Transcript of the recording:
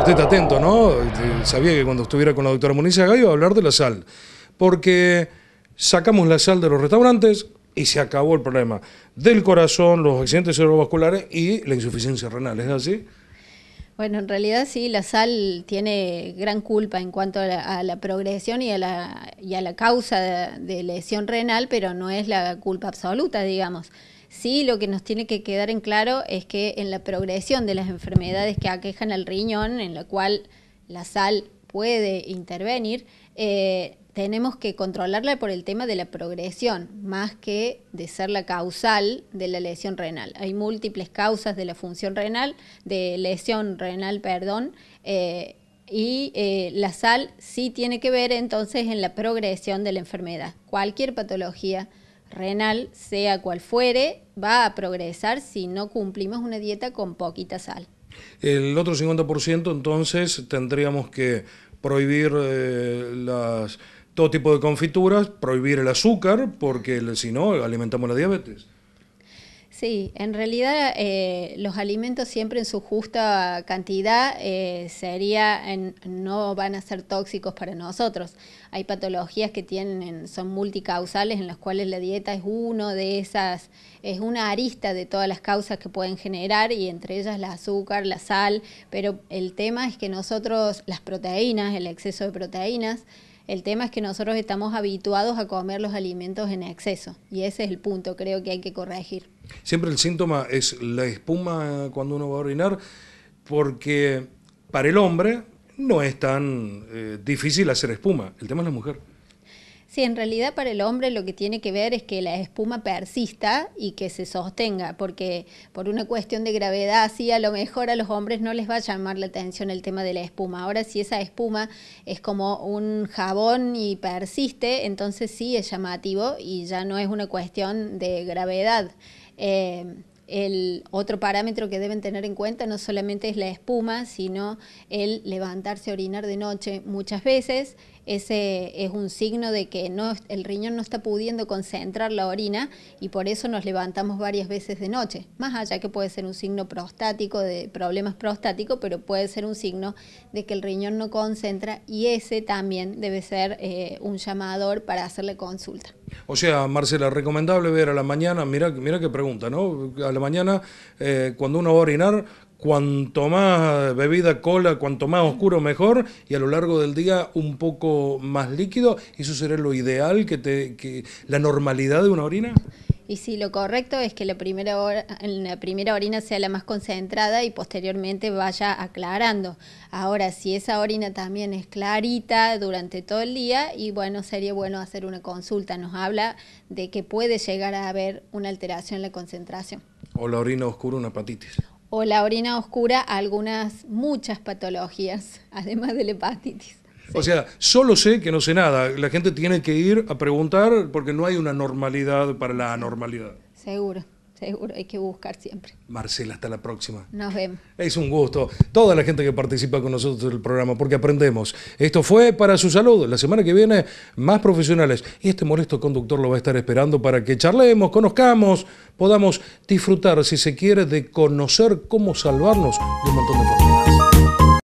usted atento, ¿no? Este, sabía que cuando estuviera con la doctora Munizaga iba a hablar de la sal, porque sacamos la sal de los restaurantes y se acabó el problema del corazón, los accidentes cerebrovasculares y la insuficiencia renal, ¿es así? Bueno, en realidad sí, la sal tiene gran culpa en cuanto a la, progresión y a la, y a la causa de lesión renal, pero no es la culpa absoluta, digamos. Sí, lo que nos tiene que quedar en claro es que en la progresión de las enfermedades que aquejan al riñón, en la cual la sal puede intervenir, eh, tenemos que controlarla por el tema de la progresión, más que de ser la causal de la lesión renal. Hay múltiples causas de la función renal, de lesión renal, perdón, eh, y eh, la sal sí tiene que ver entonces en la progresión de la enfermedad. Cualquier patología renal, sea cual fuere, va a progresar si no cumplimos una dieta con poquita sal. El otro 50% entonces tendríamos que prohibir eh, todo tipo de confituras, prohibir el azúcar, porque si no alimentamos la diabetes. Sí, en realidad eh, los alimentos siempre en su justa cantidad eh, sería no van a ser tóxicos para nosotros. Hay patologías que tienen son multicausales en las cuales la dieta es uno de esas es una arista de todas las causas que pueden generar y entre ellas la azúcar, la sal, pero el tema es que nosotros las proteínas, el exceso de proteínas el tema es que nosotros estamos habituados a comer los alimentos en exceso y ese es el punto, creo que hay que corregir. Siempre el síntoma es la espuma cuando uno va a orinar, porque para el hombre no es tan eh, difícil hacer espuma, el tema es la mujer. Sí, en realidad para el hombre lo que tiene que ver es que la espuma persista y que se sostenga, porque por una cuestión de gravedad, sí, a lo mejor a los hombres no les va a llamar la atención el tema de la espuma. Ahora, si esa espuma es como un jabón y persiste, entonces sí es llamativo y ya no es una cuestión de gravedad. Eh, el otro parámetro que deben tener en cuenta no solamente es la espuma, sino el levantarse a orinar de noche muchas veces. Ese es un signo de que no, el riñón no está pudiendo concentrar la orina y por eso nos levantamos varias veces de noche. Más allá que puede ser un signo prostático, de problemas prostáticos, pero puede ser un signo de que el riñón no concentra y ese también debe ser eh, un llamador para hacerle consulta. O sea, Marcela, recomendable ver a la mañana, mira, mira qué pregunta, ¿no? A la mañana, eh, cuando uno va a orinar, cuanto más bebida cola, cuanto más oscuro mejor, y a lo largo del día un poco más líquido, ¿eso sería lo ideal, que, te, que la normalidad de una orina? Y sí, lo correcto es que la primera, la primera orina sea la más concentrada y posteriormente vaya aclarando. Ahora, si esa orina también es clarita durante todo el día, y bueno, sería bueno hacer una consulta. Nos habla de que puede llegar a haber una alteración en la concentración. O la orina oscura, una hepatitis. O la orina oscura, algunas, muchas patologías, además de la hepatitis. O sea, solo sé que no sé nada. La gente tiene que ir a preguntar porque no hay una normalidad para la anormalidad. Seguro. Seguro, hay que buscar siempre. Marcela, hasta la próxima. Nos vemos. Es un gusto. Toda la gente que participa con nosotros el programa, porque aprendemos. Esto fue para su salud. La semana que viene, más profesionales. Y este molesto conductor lo va a estar esperando para que charlemos, conozcamos, podamos disfrutar, si se quiere, de conocer cómo salvarnos de un montón de formas.